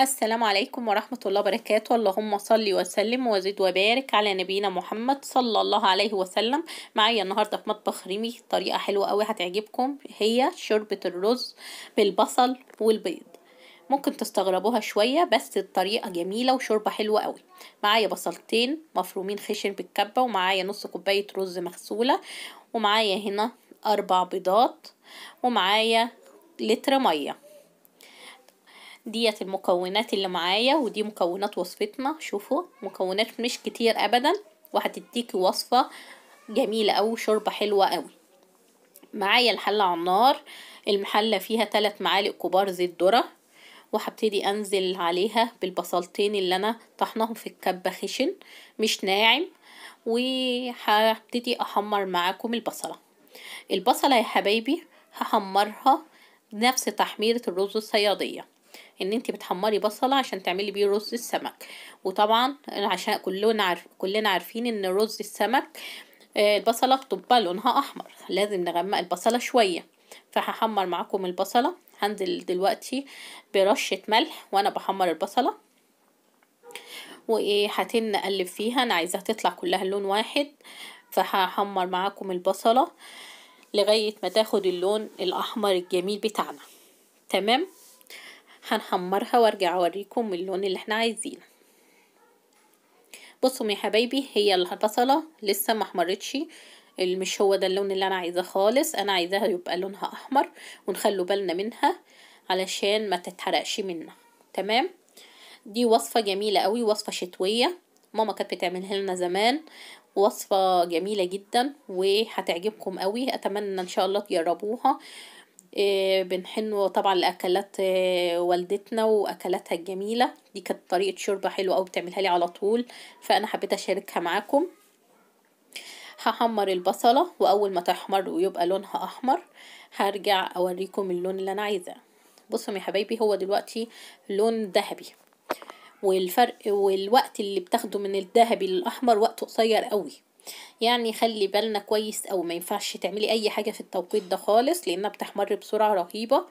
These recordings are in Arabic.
السلام عليكم ورحمة الله وبركاته اللهم صل وسلم وزد وبارك على نبينا محمد صلى الله عليه وسلم معايا النهاردة في مطبخ ريمي طريقة حلوة قوي هتعجبكم هي شوربة الرز بالبصل والبيض ممكن تستغربوها شوية بس الطريقة جميلة وشوربة حلوة قوي معايا بصلتين مفرومين خشن بالكبة ومعايا نص كوباية رز مغسولة ومعايا هنا أربع بيضات ومعايا لتر مية ديت المكونات اللي معايا ودي مكونات وصفتنا شوفوا مكونات مش كتير ابدا وهتديكي وصفة جميلة اوي شوربة حلوة اوي معايا الحلة على النار المحلة فيها تلات معالق كبار زيت ذرة وهبتدي انزل عليها بالبصلتين اللي انا طحناهم في الكبة خشن مش ناعم وهبتدي احمر معاكم البصلة البصلة يا حبايبي هحمرها نفس تحميرة الرز الصيادية ان انت بتحمري بصله عشان تعملي بيه رز السمك وطبعا عشان كلنا عارف كلنا عارفين ان رز السمك آه، البصله بتبقى لونها احمر لازم نغمق البصله شويه فهحمر معاكم البصله هنزل دلوقتي برشه ملح وانا بحمر البصله وايه هتن اقلب فيها انا عايزاها تطلع كلها لون واحد فهحمر معاكم البصله لغايه ما تاخد اللون الاحمر الجميل بتاعنا تمام هنحمرها وارجع اوريكم اللون اللي احنا عايزينه بصوا يا حبايبي هي البصله لسه ما احمرتش مش هو ده اللون اللي انا عايزاه خالص انا عايزاها يبقى لونها احمر ونخلوا بالنا منها علشان ما تتحرقش منا تمام دي وصفه جميله قوي وصفه شتويه ماما كانت بتعملها لنا زمان وصفه جميله جدا وهتعجبكم قوي اتمنى ان شاء الله تجربوها آه، بنحن طبعا لأكلات آه، والدتنا وأكلاتها الجميلة دي كانت طريقة شوربة حلوة أوي بتعملها لي على طول فأنا حبيت أشاركها معاكم هحمر البصلة وأول ما تحمر ويبقى لونها أحمر هرجع أوريكم اللون اللي أنا عايزاه بصوا يا حبايبي هو دلوقتي لون ذهبي والفرق والوقت اللي بتاخده من الذهبي للأحمر وقت قصير قوي يعني خلي بالنا كويس أو ما ينفعش تعملي أي حاجة في التوقيت ده خالص لأنها بتحمر بسرعة رهيبة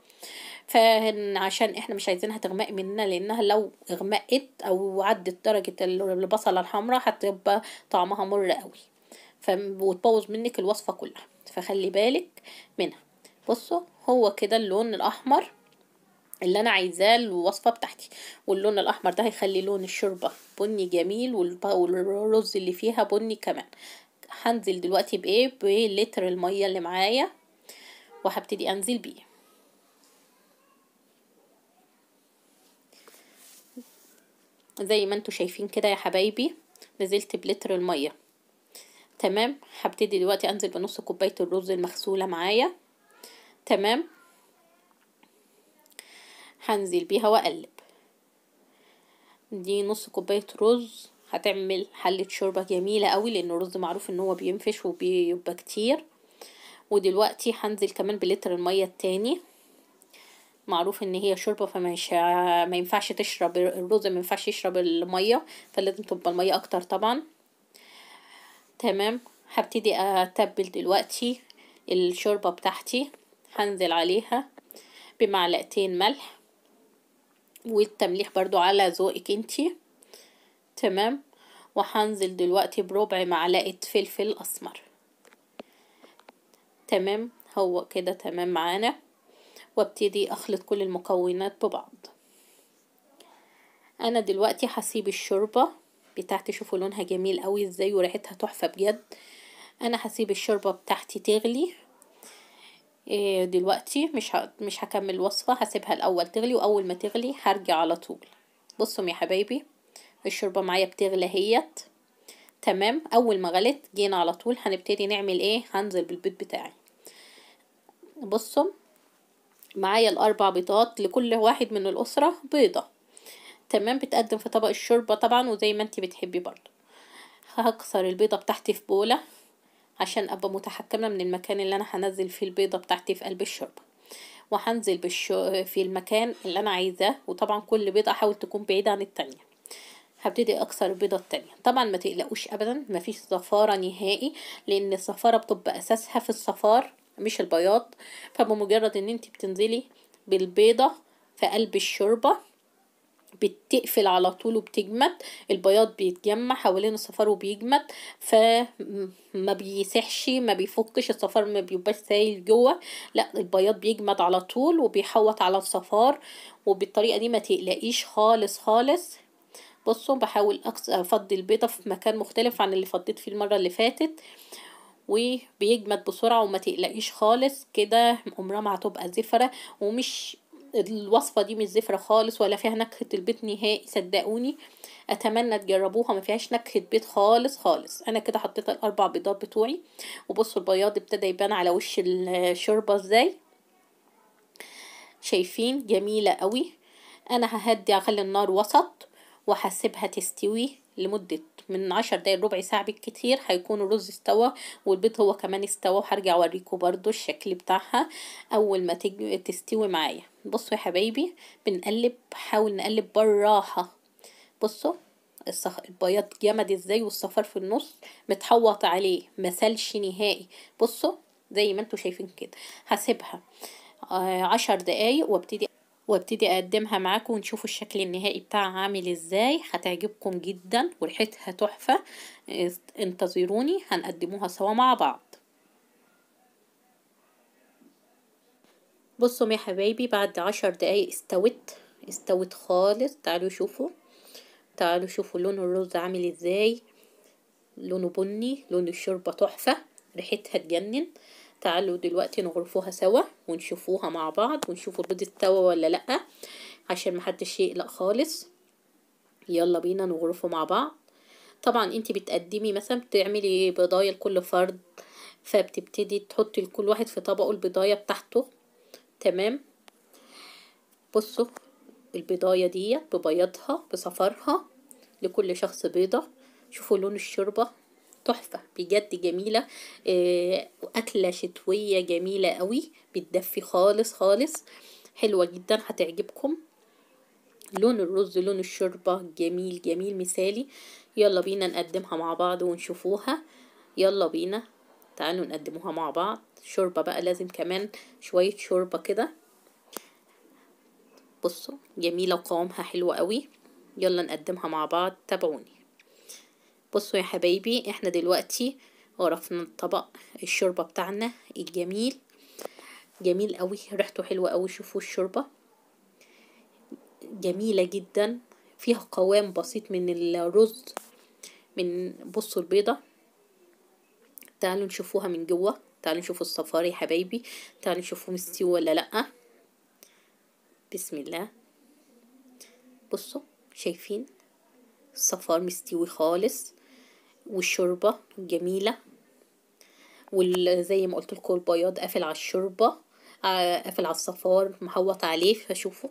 فعشان احنا مش عايزينها تغمق مننا لانها لو اغمقت او عدت درجة البصلة الحمراء هتبقى طعمها مر قوي وتبوظ منك الوصفة كلها فخلي بالك منها بصوا هو كده اللون الاحمر اللي انا عايزاه الوصفه بتاعتي واللون الاحمر ده هيخلي لون الشوربه بني جميل والرز اللي فيها بني كمان هنزل دلوقتي بايه بلتر الميه اللي معايا وهبتدي انزل بيه زي ما انتوا شايفين كده يا حبايبي نزلت بلتر الميه تمام هبتدي دلوقتي انزل بنص كوبايه الرز المغسوله معايا تمام هنزل بيها واقلب دي نص كوباية رز هتعمل حلة شوربة جميلة قوي لان الرز معروف ان هو بينفش وبيبقى كتير ودلوقتي هنزل كمان بلتر المية التاني معروف ان هي شوربه فمش ما ينفعش تشرب الرز ما ينفعش يشرب الميه فلازم تبقى الميه اكتر طبعا تمام هبتدي اتبل دلوقتي الشوربه بتاعتي هنزل عليها بمعلقتين ملح والتمليح برضو على ذوقك انتي تمام وهنزل دلوقتي بربع معلقة فلفل أسمر تمام هو كده تمام معانا وابتدي أخلط كل المكونات ببعض أنا دلوقتي هسيب الشوربة بتاعتي شوفوا لونها جميل قوي ازاي وريحتها تحفة بجد أنا هسيب الشوربة بتاعتي تغلي إيه، دلوقتي مش مش هكمل الوصفة هسيبها الأول تغلي وأول ما تغلي هرجع على طول بصوا يا حبايبي الشوربة معايا بتغلى اهيت تمام أول ما غلت جينا على طول هنبتدي نعمل ايه هنزل بالبيض بتاعي بصوا معايا الأربع بيضات لكل واحد من الأسرة بيضة تمام بتقدم في طبق الشوربة طبعا وزي ما انتي بتحبي برضو هكسر البيضة بتاعتي في بولة عشان ابقى متحكمة من المكان اللي انا هنزل فيه البيضة بتاعتي في قلب الشوربة وهنزل بالشو في المكان اللي انا عايزاه وطبعا كل بيضة احاول تكون بعيدة عن التانية هبتدي اكسر البيضة التانية طبعا ما تقلقوش ابدا مفيش صفارة نهائي لان الصفارة بتبقى اساسها في الصفار مش البياض فبمجرد ان انت بتنزلي بالبيضة في قلب الشوربة بتقفل على طول وبتجمد البياض بيتجمع حوالين الصفار وبيجمد فما بيسحش ما بيفكش الصفار ما بيبقاش سايل جوه لا البياض بيجمد على طول وبيحوط على الصفار وبالطريقه دي ما تقلقيش خالص خالص بصوا بحاول افضي البيضه في مكان مختلف عن اللي فضيت فيه المره اللي فاتت وبيجمد بسرعه وما تقلقيش خالص كده عمرها ما هتبقى زفره ومش الوصفة دي مش زفرة خالص ولا فيها نكهة البيت نهائي صدقوني اتمنى تجربوها ما فيهاش نكهه بيض خالص خالص انا كده حطيت الاربع بيضات بتوعي وبصوا البياض ابتدى يبان على وش الشوربه ازاي شايفين جميله قوي انا ههدي اخلي النار وسط وهسيبها تستوي لمده من عشر دقايق ربع ساعة بالكتير هيكون الرز استوى والبيض هو كمان استوى وهرجع اوريكم برضو الشكل بتاعها اول ما تستوي معايا بصوا يا حبايبي بنقلب حاول نقلب براحة بصوا البياض جمد ازاي والصفار في النص متحوط عليه مسلش نهائي بصوا زي ما انتوا شايفين كده هسيبها آه، عشر دقايق وابتدي وابتدي اقدمها معاكم ونشوفوا الشكل النهائي بتاعها عامل ازاي هتعجبكم جدا وريحتها تحفه انتظروني هنقدموها سوا مع بعض بصوا يا حبايبي بعد عشر دقايق استوت استوت خالص تعالوا شوفوا تعالوا شوفوا لون الرز عامل ازاي لونه بني لون الشوربه تحفه ريحتها تجنن تعالوا دلوقتي نغرفوها سوا ونشوفوها مع بعض ونشوفوا البيض استوى ولا لأ عشان محدش يقلق خالص يلا بينا نغرفه مع بعض طبعا انت بتقدمي مثلا بتعملي بضاية لكل فرد فبتبتدي تحطي لكل واحد في طبقه البضاية بتاعته تمام بصوا البضاية دي ببياضها بصفرها لكل شخص بيضة شوفوا لون الشوربة تحفة بجد جميلة آه، أكلة شتوية جميلة قوي بتدفي خالص خالص حلوة جدا هتعجبكم لون الرز لون الشوربة جميل جميل مثالي يلا بينا نقدمها مع بعض ونشوفوها يلا بينا تعالوا نقدموها مع بعض شوربة بقى لازم كمان شوية شوربة كده بصوا جميلة وقوامها حلوة قوي يلا نقدمها مع بعض تابعوني بصوا يا حبايبي احنا دلوقتي غرفنا الطبق الشوربة بتاعنا الجميل جميل قوي ريحته حلوة قوي شوفوا الشوربة جميلة جدا فيها قوام بسيط من الرز من بصوا البيضة تعالوا نشوفوها من جوه تعالوا نشوفوا الصفار يا حبايبي تعالوا نشوفوا مستوي ولا لأ بسم الله بصوا شايفين الصفار مستوي خالص والشوربة جميلة وزي ما قلت لكم البياض قافل على الشوربة آه، قافل على الصفار محوط عليه فشوفوا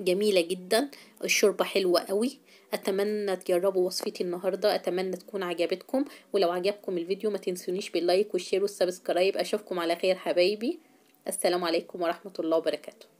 جميلة جدا الشوربة حلوة قوي أتمنى تجربوا وصفتي النهاردة أتمنى تكون عجبتكم ولو عجبكم الفيديو ما تنسونيش باللايك والشير والسبسكرايب أشوفكم على خير حبايبي السلام عليكم ورحمة الله وبركاته